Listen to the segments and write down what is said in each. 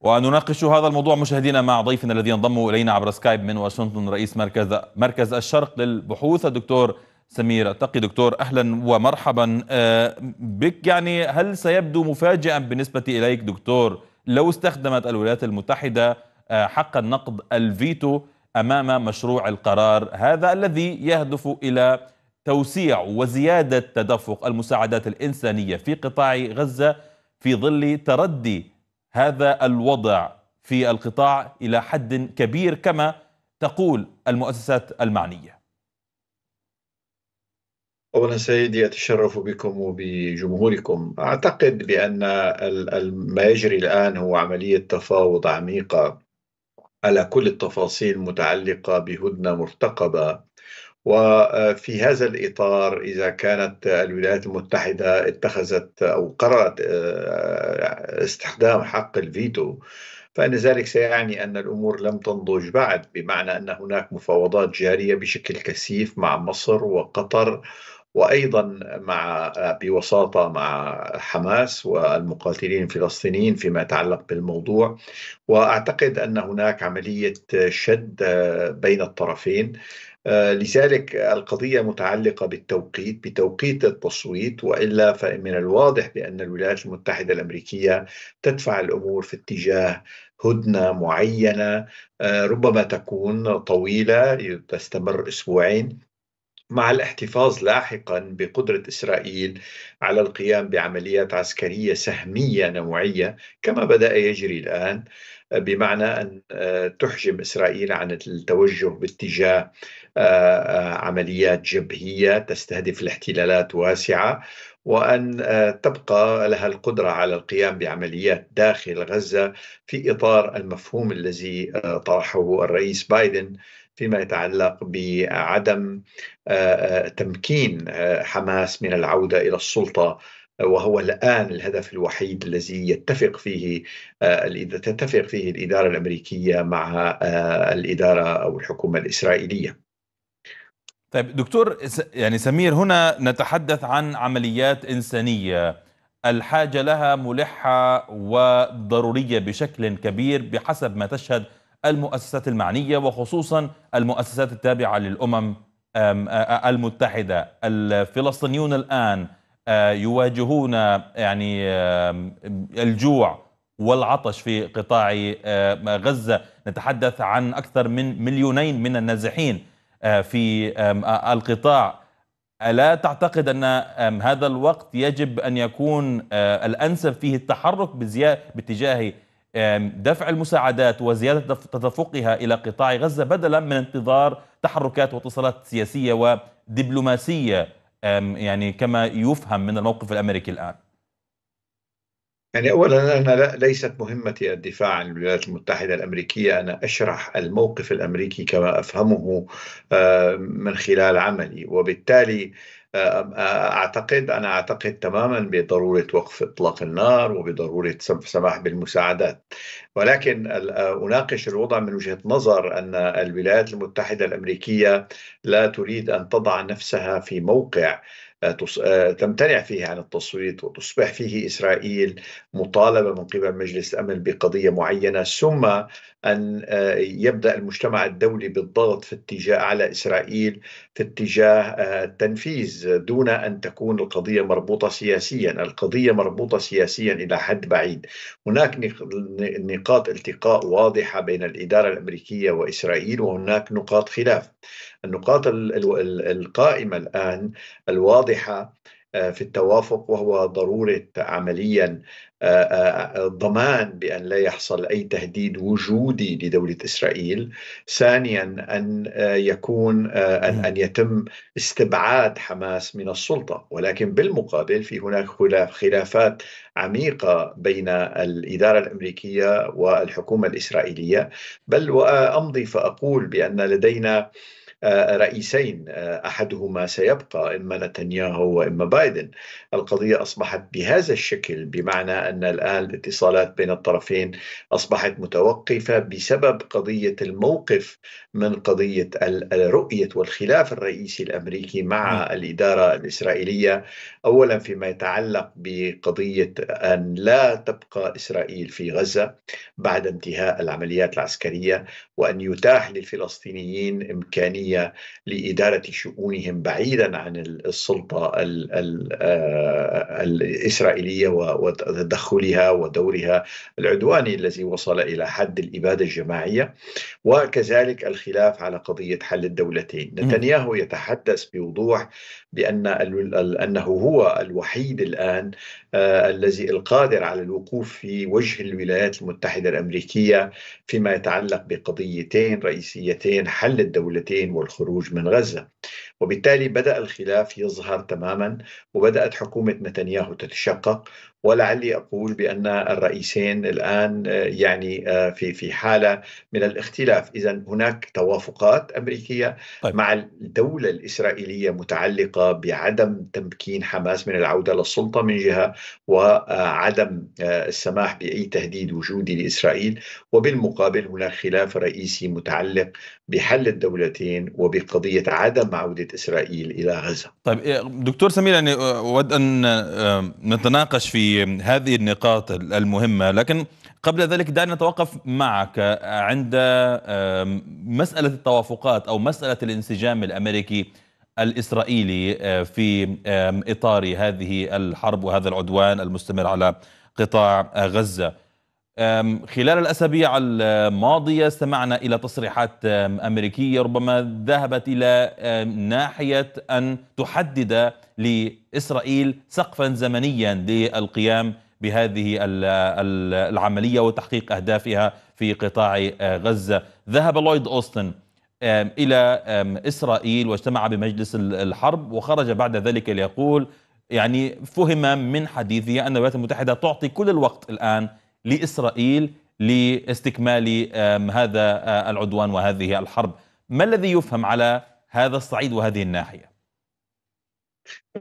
ونناقش هذا الموضوع مشاهدينا مع ضيفنا الذي ينضم الينا عبر سكايب من واشنطن رئيس مركز مركز الشرق للبحوث الدكتور سمير التقي دكتور اهلا ومرحبا آه، بك يعني هل سيبدو مفاجئا بالنسبه اليك دكتور لو استخدمت الولايات المتحده آه، حق النقد الفيتو امام مشروع القرار هذا الذي يهدف الى توسيع وزياده تدفق المساعدات الانسانيه في قطاع غزه في ظل تردي هذا الوضع في القطاع الى حد كبير كما تقول المؤسسات المعنيه. اولا سيدي اتشرف بكم وبجمهوركم، اعتقد بان ما يجري الان هو عمليه تفاوض عميقه على كل التفاصيل المتعلقه بهدنه مرتقبه وفي هذا الإطار إذا كانت الولايات المتحدة اتخذت أو قررت آه، استخدام حق الفيتو فإن ذلك سيعني أن الأمور لم تنضج بعد بمعنى أن هناك مفاوضات جارية بشكل كثيف مع مصر وقطر وايضا مع بوساطه مع حماس والمقاتلين الفلسطينيين فيما يتعلق بالموضوع واعتقد ان هناك عمليه شد بين الطرفين لذلك القضية متعلقة بالتوقيت بتوقيت التصويت وإلا فمن الواضح بأن الولايات المتحدة الأمريكية تدفع الأمور في اتجاه هدنة معينة ربما تكون طويلة تستمر أسبوعين مع الاحتفاظ لاحقا بقدرة إسرائيل على القيام بعمليات عسكرية سهمية نوعية كما بدأ يجري الآن بمعنى أن آه، تحجم إسرائيل عن التوجه باتجاه آه، آه، عمليات جبهية تستهدف الاحتلالات واسعة وأن تبقى لها القدرة على القيام بعمليات داخل غزة في إطار المفهوم الذي طرحه الرئيس بايدن فيما يتعلق بعدم آه، آه، تمكين آه، حماس من العوده الى السلطه وهو الآن الهدف الوحيد الذي يتفق فيه تتفق فيه الإدارة الأمريكية مع الإدارة أو الحكومة الإسرائيلية طيب دكتور يعني سمير هنا نتحدث عن عمليات إنسانية الحاجة لها ملحة وضرورية بشكل كبير بحسب ما تشهد المؤسسات المعنية وخصوصا المؤسسات التابعة للأمم المتحدة الفلسطينيون الآن يواجهون يعني الجوع والعطش في قطاع غزة نتحدث عن أكثر من مليونين من النازحين في القطاع ألا تعتقد أن هذا الوقت يجب أن يكون الأنسب فيه التحرك باتجاه دفع المساعدات وزيادة تدفقها إلى قطاع غزة بدلا من انتظار تحركات واتصالات سياسية ودبلوماسية يعني كما يفهم من الموقف الأمريكي الآن يعني اولا انا ليست مهمتي الدفاع عن الولايات المتحده الامريكيه انا اشرح الموقف الامريكي كما افهمه من خلال عملي وبالتالي اعتقد انا اعتقد تماما بضروره وقف اطلاق النار وبضروره السماح بالمساعدات ولكن آه، اناقش الوضع من وجهه نظر ان الولايات المتحده الامريكيه لا تريد ان تضع نفسها في موقع آه، آه، تمتنع فيه عن التصويت وتصبح فيه اسرائيل مطالبه من قبل مجلس الامن بقضيه معينه ثم أن آه، يبدأ المجتمع الدولي بالضغط في اتجاه على إسرائيل في اتجاه آه، التنفيذ دون أن تكون القضية مربوطة سياسيا القضية مربوطة سياسيا إلى حد بعيد هناك نقاط التقاء واضحة بين الإدارة الأمريكية وإسرائيل وهناك نقاط خلاف النقاط القائمة الآن الواضحة آه، في التوافق وهو ضروره عمليا آه، آه، الضمان بأن لا يحصل أي تهديد وجودي لدولة إسرائيل ثانيا أن آه، يكون أن, أن يتم استبعاد حماس من السلطة ولكن بالمقابل في هناك خلافات عميقة بين الإدارة الأمريكية والحكومة الإسرائيلية بل وأمضي فأقول بأن لدينا رئيسين آه، احدهما سيبقى اما نتنياهو واما بايدن القضيه اصبحت بهذا الشكل بمعنى ان الان الاتصالات بين الطرفين اصبحت متوقفه بسبب قضيه الموقف من قضيه الرؤيه والخلاف الرئيسي الامريكي مع نعم. الاداره الاسرائيليه اولا فيما يتعلق بقضيه ان لا تبقى اسرائيل في غزه بعد انتهاء العمليات العسكريه وان يتاح للفلسطينيين امكانيه العمليه لاداره شؤونهم بعيدا عن السلطه آه، الاسرائيليه وتدخلها ودورها العدواني الذي وصل الى حد الاباده الجماعيه وكذلك الخلاف على قضيه حل الدولتين نتنياهو يتحدث بوضوح بان انه هو الوحيد الان آه، الذي القادر على الوقوف في وجه الولايات المتحده الامريكيه فيما يتعلق بقضيتين رئيسيتين حل الدولتين والخروج من غزة وبالتالي بدأ الخلاف يظهر تماما وبدأت حكومة نتنياهو تتشقق ولعلي اقول بان الرئيسين الان آه، يعني آه، في في حاله من الاختلاف، اذا هناك توافقات امريكيه طيب. مع الدوله الاسرائيليه متعلقه بعدم تمكين حماس من العوده للسلطه من جهه وعدم آه، السماح باي تهديد وجودي لاسرائيل، وبالمقابل هناك خلاف رئيسي متعلق بحل الدولتين وبقضيه عدم عوده اسرائيل الى غزه. طيب إيه، دكتور سمير يعني اود ان نتناقش في بهذه النقاط المهمة لكن قبل ذلك دعنا نتوقف معك عند مسألة التوافقات أو مسألة الانسجام الأمريكي الإسرائيلي آه، في إطار هذه الحرب وهذا العدوان المستمر على قطاع آه، غزة خلال الأسابيع الماضية استمعنا إلى تصريحات أمريكية ربما ذهبت إلى ناحية أن تحدد لإسرائيل سقفا زمنيا للقيام بهذه العملية وتحقيق أهدافها في قطاع غزة ذهب لويد أوستن إلى إسرائيل واجتمع بمجلس الحرب وخرج بعد ذلك ليقول يعني فهم من حديثه أن الولايات المتحدة تعطي كل الوقت الآن لإسرائيل لاستكمال هذا آه، العدوان وهذه الحرب ما الذي يفهم على هذا الصعيد وهذه الناحية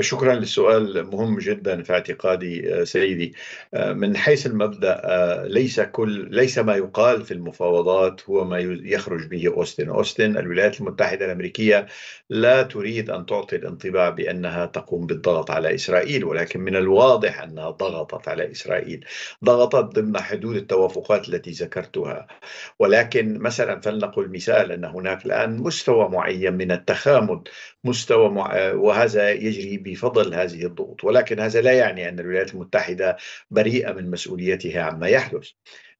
شكرا للسؤال مهم جدا في اعتقادي آه، سيدي آه، من حيث المبدا آه، ليس كل ليس ما يقال في المفاوضات هو ما يخرج به اوستن اوستن الولايات المتحده الامريكيه لا تريد ان تعطي الانطباع بانها تقوم بالضغط على اسرائيل ولكن من الواضح انها ضغطت على اسرائيل ضغطت ضمن حدود التوافقات التي ذكرتها ولكن مثلا فلنقل مثال ان هناك الان مستوى معين من التخامد مستوى مع... وهذا يجب يجري بفضل هذه الضغوط ولكن هذا لا يعني أن الولايات المتحدة بريئة من مسؤوليتها عما يحدث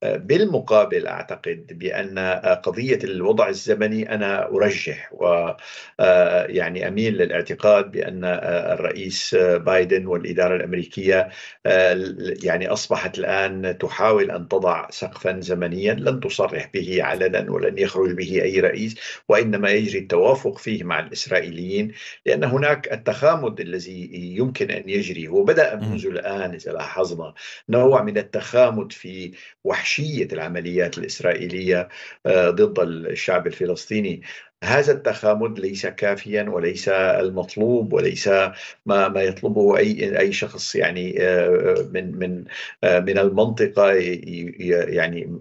بالمقابل اعتقد بان قضيه الوضع الزمني انا ارجح و آه، يعني اميل للاعتقاد بان آه، الرئيس بايدن والاداره الامريكيه آه، يعني اصبحت الان تحاول ان تضع سقفا زمنيا لن تصرح به علنا ولن يخرج به اي رئيس وانما يجري التوافق فيه مع الاسرائيليين لان هناك التخامد الذي يمكن ان يجري وبدا منذ الان اذا لاحظنا نوع من التخامد في وحش وحشيه العمليات الاسرائيليه آه، ضد الشعب الفلسطيني هذا التخامد ليس كافيا وليس المطلوب وليس ما ما يطلبه اي اي شخص يعني آه، آه، من من من المنطقه يعني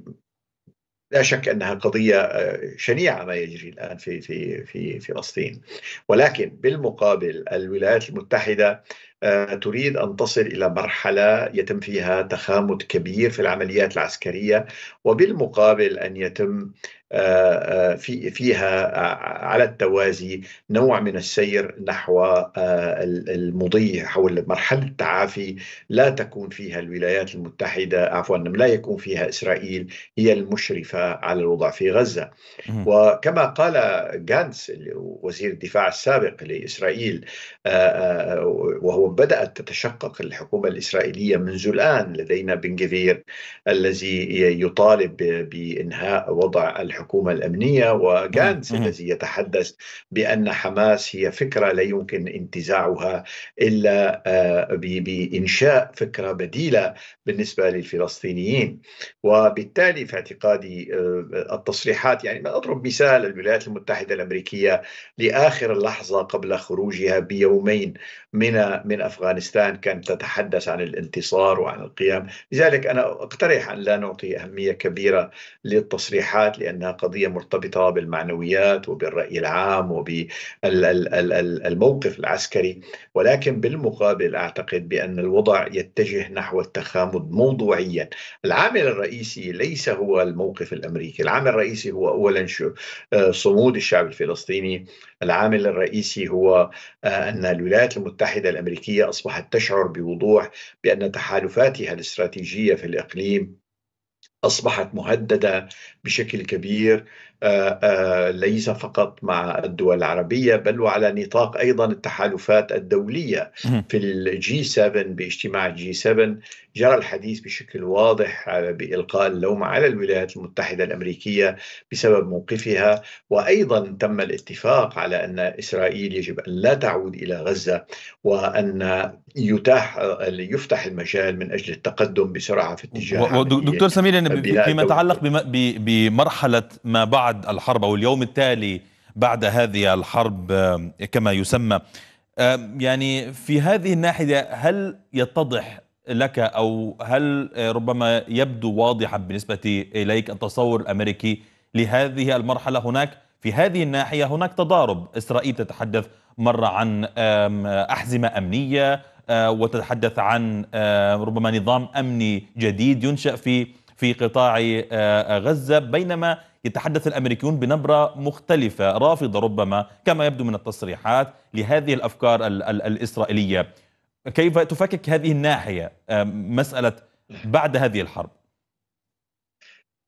لا شك انها قضيه شنيعه ما يجري الان في في في فلسطين ولكن بالمقابل الولايات المتحده آه، تريد أن تصل إلى مرحلة يتم فيها تخامد كبير في العمليات العسكرية وبالمقابل أن يتم في فيها على التوازي نوع من السير نحو آه، المضي حول مرحله التعافي لا تكون فيها الولايات المتحده عفوا لا يكون فيها اسرائيل هي المشرفه على الوضع في غزه وكما قال جانس وزير الدفاع السابق لاسرائيل آه، آه، وهو بدات تتشقق الحكومه الاسرائيليه منذ الان لدينا بنغفير الذي يطالب بانهاء وضع الحكومه الحكومة الأمنية وغانز الذي يتحدث بأن حماس هي فكرة لا يمكن انتزاعها إلا آه، بإنشاء فكرة بديلة بالنسبة للفلسطينيين وبالتالي في اعتقادي آه، التصريحات يعني ما أضرب مثال الولايات المتحدة الأمريكية لآخر اللحظة قبل خروجها بيومين من من افغانستان كانت تتحدث عن الانتصار وعن القيام، لذلك انا اقترح ان لا نعطي اهميه كبيره للتصريحات لانها قضيه مرتبطه بالمعنويات وبالراي العام وبالموقف العسكري، ولكن بالمقابل اعتقد بان الوضع يتجه نحو التخامد موضوعيا، العامل الرئيسي ليس هو الموقف الامريكي، العامل الرئيسي هو اولا آه، صمود الشعب الفلسطيني، العامل الرئيسي هو آه، ان الولايات المتحده المتحدة الأمريكية أصبحت تشعر بوضوح بأن تحالفاتها الاستراتيجية في الإقليم اصبحت مهدده بشكل كبير آه، آه، ليس فقط مع الدول العربيه بل وعلى نطاق ايضا التحالفات الدوليه في الجي 7 باجتماع الجي 7 جرى الحديث بشكل واضح بإلقاء اللوم على الولايات المتحدة الأمريكية بسبب موقفها وأيضا تم الاتفاق على أن إسرائيل يجب أن لا تعود إلى غزة وأن يتاح يفتح المجال من أجل التقدم بسرعة في اتجاه دكتور سمير يعني فيما يتعلق بمرحلة ما بعد الحرب أو اليوم التالي بعد هذه الحرب كما يسمى يعني في هذه الناحية هل يتضح لك او هل آه، ربما يبدو واضحا بالنسبه اليك التصور الامريكي لهذه المرحله هناك في هذه الناحيه هناك تضارب اسرائيل تتحدث مره عن احزمه امنيه آه، وتتحدث عن ربما نظام امني جديد ينشا في في قطاع آه، غزه بينما يتحدث الامريكيون بنبره مختلفه رافضه ربما كما يبدو من التصريحات لهذه الافكار الاسرائيليه كيف تفكك هذه الناحية آه، مسألة بعد هذه الحرب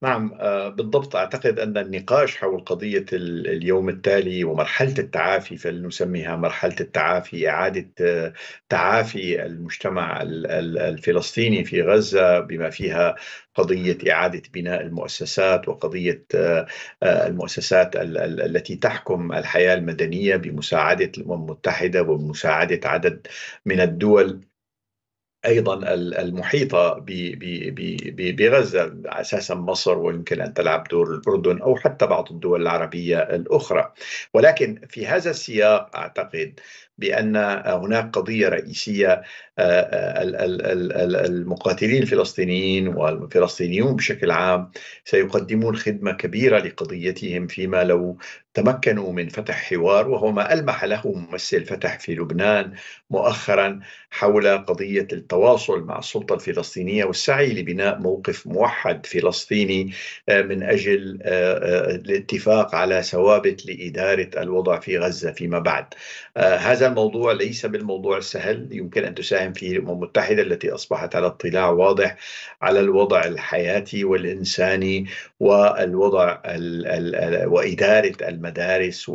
نعم آه، بالضبط أعتقد أن النقاش حول قضية اليوم التالي ومرحلة التعافي فلنسميها مرحلة التعافي إعادة آه، تعافي المجتمع الفلسطيني في غزة بما فيها قضية إعادة بناء المؤسسات وقضية آه، المؤسسات التي تحكم الحياة المدنية بمساعدة الأمم المتحدة وبمساعدة عدد من الدول ايضا المحيطه بغزه اساسا مصر ويمكن ان تلعب دور الاردن او حتى بعض الدول العربيه الاخرى ولكن في هذا السياق اعتقد بان هناك قضيه رئيسيه آه، آه، المقاتلين الفلسطينيين والفلسطينيون بشكل عام سيقدمون خدمه كبيره لقضيتهم فيما لو تمكنوا من فتح حوار وهو ما ألمح له ممثل فتح في لبنان مؤخرا حول قضية التواصل مع السلطة الفلسطينية والسعي لبناء موقف موحد فلسطيني آه، من أجل آه، آه، الاتفاق على ثوابت لإدارة الوضع في غزة فيما بعد هذا الموضوع ليس بالموضوع السهل يمكن أن تساهم فيه الأمم المتحدة التي أصبحت على اطلاع واضح على الوضع الحياتي والإنساني والوضع ال ال وإدارة الم المدارس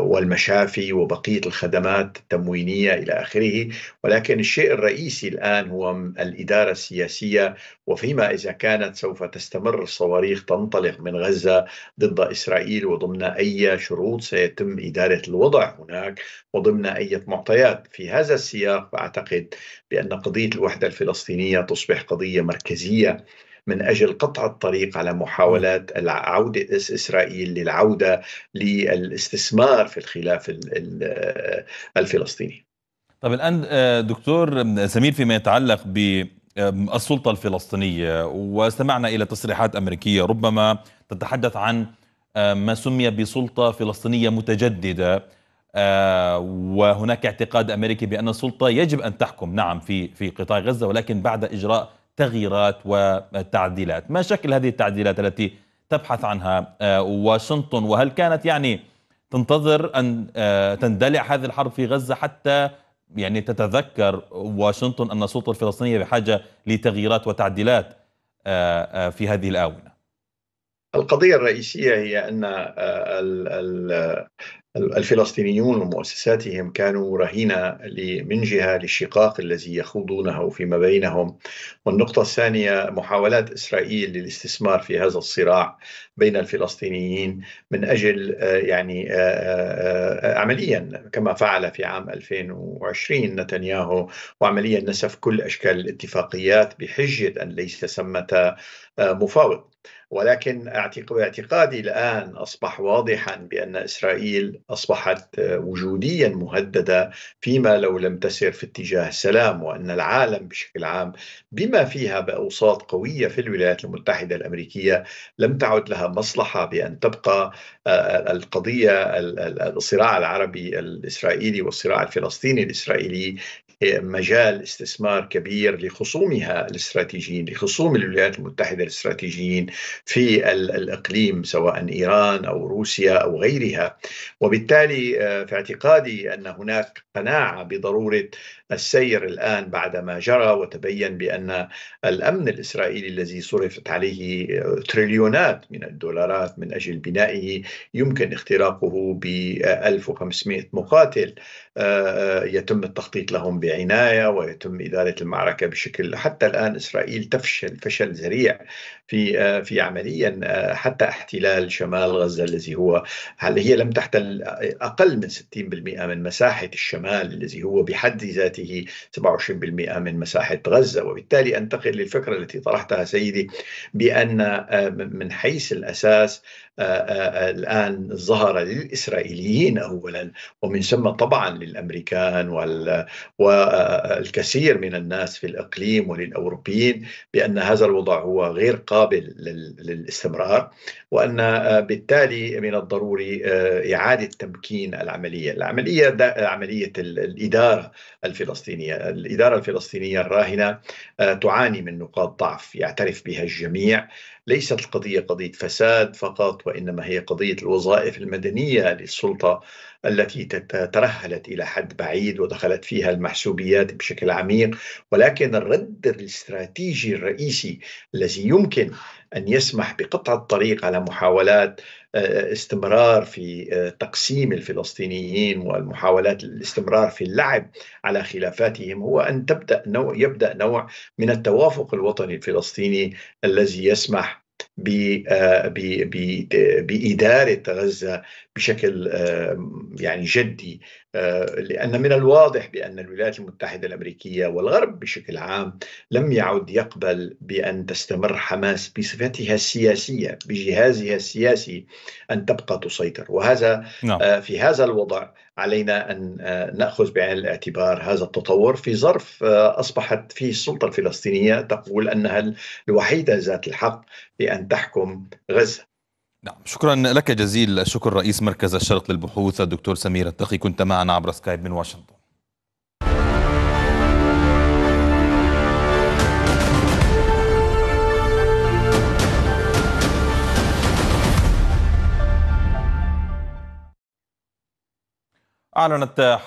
والمشافي وبقية الخدمات التموينية إلى آخره ولكن الشيء الرئيسي الآن هو الإدارة السياسية وفيما إذا كانت سوف تستمر الصواريخ تنطلق من غزة ضد إسرائيل وضمن أي شروط سيتم إدارة الوضع هناك وضمن أي معطيات في هذا السياق أعتقد بأن قضية الوحدة الفلسطينية تصبح قضية مركزية من أجل قطع الطريق على محاولات العوده إسرائيل للعودة للاستثمار في الخلاف الفلسطيني طب الآن آه، دكتور سمير فيما يتعلق ب آه، السلطة الفلسطينية وسمعنا إلى تصريحات أمريكية ربما تتحدث عن آه، ما سمي بسلطة فلسطينية متجددة وهناك اعتقاد أمريكي بأن السلطة يجب أن تحكم نعم في في قطاع غزة ولكن بعد إجراء تغييرات وتعديلات ما شكل هذه التعديلات التي تبحث عنها آه، واشنطن وهل كانت يعني تنتظر أن آه، تندلع هذه الحرب في غزة حتى يعني تتذكر واشنطن أن السلطة الفلسطينية بحاجة لتغييرات وتعديلات آه، في هذه الآونة القضية الرئيسية هي أن الفلسطينيون ومؤسساتهم كانوا رهينة من جهة للشقاق الذي يخوضونه فيما بينهم والنقطة الثانية محاولات إسرائيل للاستثمار في هذا الصراع بين الفلسطينيين من أجل آه، يعني آه، آه، عمليا كما فعل في عام 2020 نتنياهو وعمليا نسف كل أشكال الاتفاقيات بحجة أن ليس ثمة مفاوض ولكن اعتقادي الان اصبح واضحا بان اسرائيل اصبحت وجوديا مهدده فيما لو لم تسر في اتجاه السلام وان العالم بشكل عام بما فيها باوساط قويه في الولايات المتحده الامريكيه لم تعد لها مصلحه بان تبقى آه، القضيه الصراع العربي الاسرائيلي والصراع الفلسطيني الاسرائيلي مجال استثمار كبير لخصومها الاستراتيجيين لخصوم الولايات المتحدة الاستراتيجيين في الإقليم سواء إيران أو روسيا أو غيرها وبالتالي آه، في اعتقادي أن هناك قناعة بضرورة السير الآن بعدما جرى وتبين بأن الأمن الإسرائيلي الذي صرفت عليه آه، تريليونات من الدولارات من أجل بنائه يمكن اختراقه ب 1500 آه، مقاتل يتم التخطيط لهم ب بعناية ويتم إدارة المعركة بشكل حتى الآن إسرائيل تفشل فشل ذريع في آه، في عمليا آه، حتى احتلال شمال غزة الذي هو هي لم تحتل أقل من 60% من مساحة الشمال الذي هو بحد ذاته 27% من مساحة غزة وبالتالي أنتقل للفكرة التي طرحتها سيدي بأن آه، من حيث الأساس الآن ظهر للإسرائيليين أولا ومن ثم طبعا للأمريكان وال... و... والكثير من الناس في الإقليم وللأوروبيين بأن هذا الوضع هو غير قابل للاستمرار وأن بالتالي من الضروري آه، إعادة تمكين العملية العملية عملية الإدارة الفلسطينية الإدارة الفلسطينية الراهنة آه، تعاني من نقاط ضعف يعترف بها الجميع ليست القضية قضية فساد فقط وإنما هي قضية الوظائف المدنية للسلطة التي ترهلت إلى حد بعيد ودخلت فيها المحسوبيات بشكل عميق ولكن الرد الاستراتيجي الرئيسي الذي يمكن ان يسمح بقطع الطريق على محاولات آه، آه، استمرار في آه، تقسيم الفلسطينيين والمحاولات الاستمرار في اللعب على خلافاتهم هو ان تبدا نوع يبدا نوع من التوافق الوطني الفلسطيني الذي يسمح بإدارة غزة بشكل يعني جدي لأن من الواضح بأن الولايات المتحدة الأمريكية والغرب بشكل عام لم يعد يقبل بأن تستمر حماس بصفتها السياسية بجهازها السياسي أن تبقى تسيطر وهذا نعم. آه، في هذا الوضع علينا أن آه، نأخذ بعين الاعتبار هذا التطور في ظرف آه، أصبحت فيه السلطة الفلسطينية تقول أنها الوحيدة ذات الحق بأن تحكم غزة نعم شكرا لك جزيل الشكر رئيس مركز الشرق للبحوث الدكتور سمير التقي كنت معنا عبر سكايب من واشنطن أعلنت